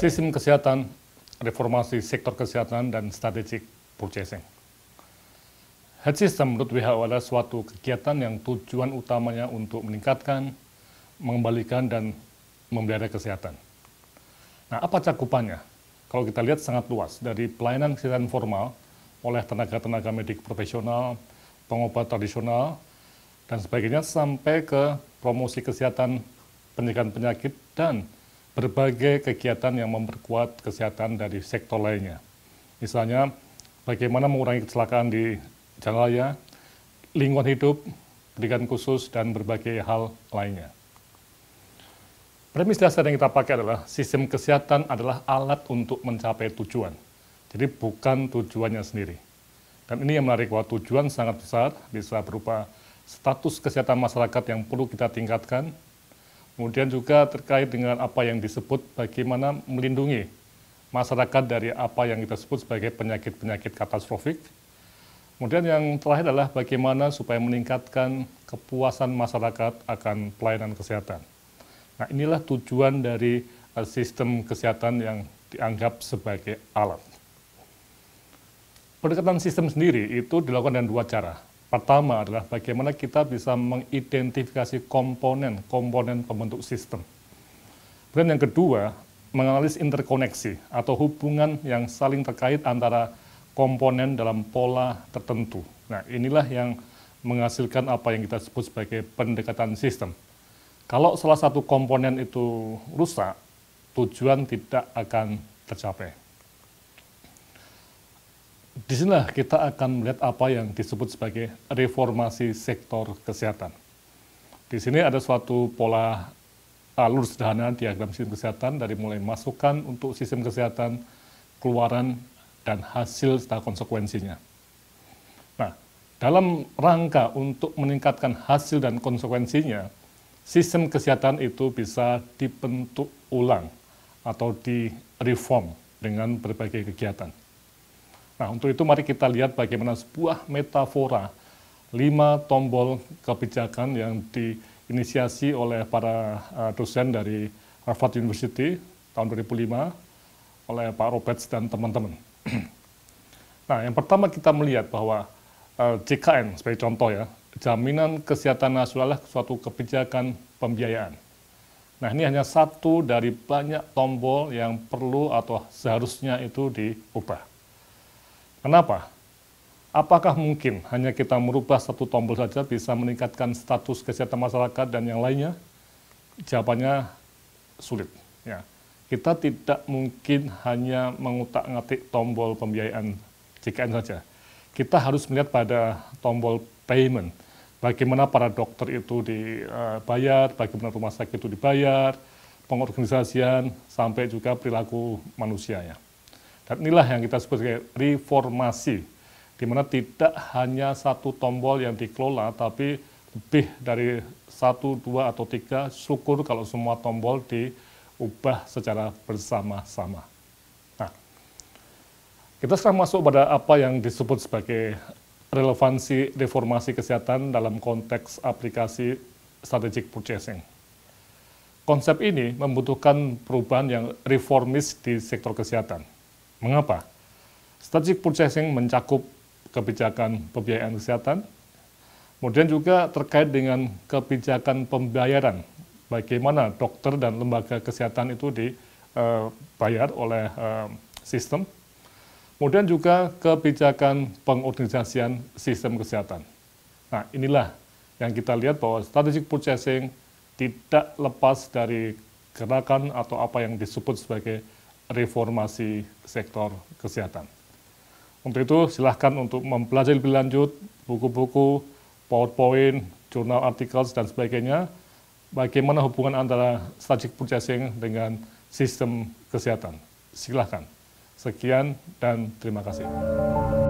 Sistem kesehatan, reformasi sektor kesehatan, dan strategic purchasing. Health System menurut WHO adalah suatu kegiatan yang tujuan utamanya untuk meningkatkan, mengembalikan, dan memelihara kesehatan. Nah, apa cakupannya? Kalau kita lihat sangat luas, dari pelayanan kesehatan formal oleh tenaga-tenaga medik profesional, pengobat tradisional, dan sebagainya, sampai ke promosi kesehatan, pencegahan penyakit, dan berbagai kegiatan yang memperkuat kesehatan dari sektor lainnya. Misalnya, bagaimana mengurangi kecelakaan di jalan raya, lingkungan hidup, pendidikan khusus, dan berbagai hal lainnya. Premis dasar yang kita pakai adalah sistem kesehatan adalah alat untuk mencapai tujuan. Jadi bukan tujuannya sendiri. Dan ini yang menarik bahwa tujuan sangat besar, bisa berupa status kesehatan masyarakat yang perlu kita tingkatkan, Kemudian juga terkait dengan apa yang disebut bagaimana melindungi masyarakat dari apa yang kita sebut sebagai penyakit-penyakit katastrofik. Kemudian yang terakhir adalah bagaimana supaya meningkatkan kepuasan masyarakat akan pelayanan kesehatan. Nah inilah tujuan dari eh, sistem kesehatan yang dianggap sebagai alat. Pendekatan sistem sendiri itu dilakukan dengan dua cara. Pertama adalah bagaimana kita bisa mengidentifikasi komponen-komponen pembentuk sistem. Kemudian yang kedua, menganalisis interkoneksi atau hubungan yang saling terkait antara komponen dalam pola tertentu. Nah, inilah yang menghasilkan apa yang kita sebut sebagai pendekatan sistem. Kalau salah satu komponen itu rusak, tujuan tidak akan tercapai di sini kita akan melihat apa yang disebut sebagai reformasi sektor kesehatan. Di sini ada suatu pola alur sederhana diagram sistem kesehatan dari mulai masukan untuk sistem kesehatan, keluaran, dan hasil serta konsekuensinya. Nah, dalam rangka untuk meningkatkan hasil dan konsekuensinya, sistem kesehatan itu bisa dibentuk ulang atau direform dengan berbagai kegiatan. Nah, untuk itu mari kita lihat bagaimana sebuah metafora lima tombol kebijakan yang diinisiasi oleh para eh, dosen dari Harvard University tahun 2005 oleh Pak Roberts dan teman-teman. nah, yang pertama kita melihat bahwa eh, JKN sebagai contoh ya, jaminan kesehatan nasional adalah suatu kebijakan pembiayaan. Nah, ini hanya satu dari banyak tombol yang perlu atau seharusnya itu diubah. Kenapa? Apakah mungkin hanya kita merubah satu tombol saja bisa meningkatkan status kesehatan masyarakat dan yang lainnya? Jawabannya sulit. Ya. Kita tidak mungkin hanya mengutak-ngatik tombol pembiayaan JKN saja. Kita harus melihat pada tombol payment. Bagaimana para dokter itu dibayar, eh, bagaimana rumah sakit itu dibayar, pengorganisasian, sampai juga perilaku manusianya. ya. Dan inilah yang kita sebut sebagai reformasi, di mana tidak hanya satu tombol yang dikelola, tapi lebih dari satu, dua, atau tiga, syukur kalau semua tombol diubah secara bersama-sama. Nah, kita sekarang masuk pada apa yang disebut sebagai relevansi reformasi kesehatan dalam konteks aplikasi strategic purchasing. Konsep ini membutuhkan perubahan yang reformis di sektor kesehatan Mengapa? Strategic purchasing mencakup kebijakan pembiayaan kesehatan, kemudian juga terkait dengan kebijakan pembayaran, bagaimana dokter dan lembaga kesehatan itu dibayar eh, oleh eh, sistem, kemudian juga kebijakan pengorganisasian sistem kesehatan. Nah, inilah yang kita lihat bahwa strategic purchasing tidak lepas dari gerakan atau apa yang disebut sebagai reformasi sektor kesehatan. Untuk itu silahkan untuk mempelajari lebih lanjut buku-buku, PowerPoint, jurnal artikel, dan sebagainya, bagaimana hubungan antara strategic purchasing dengan sistem kesehatan. Silahkan. Sekian dan terima kasih.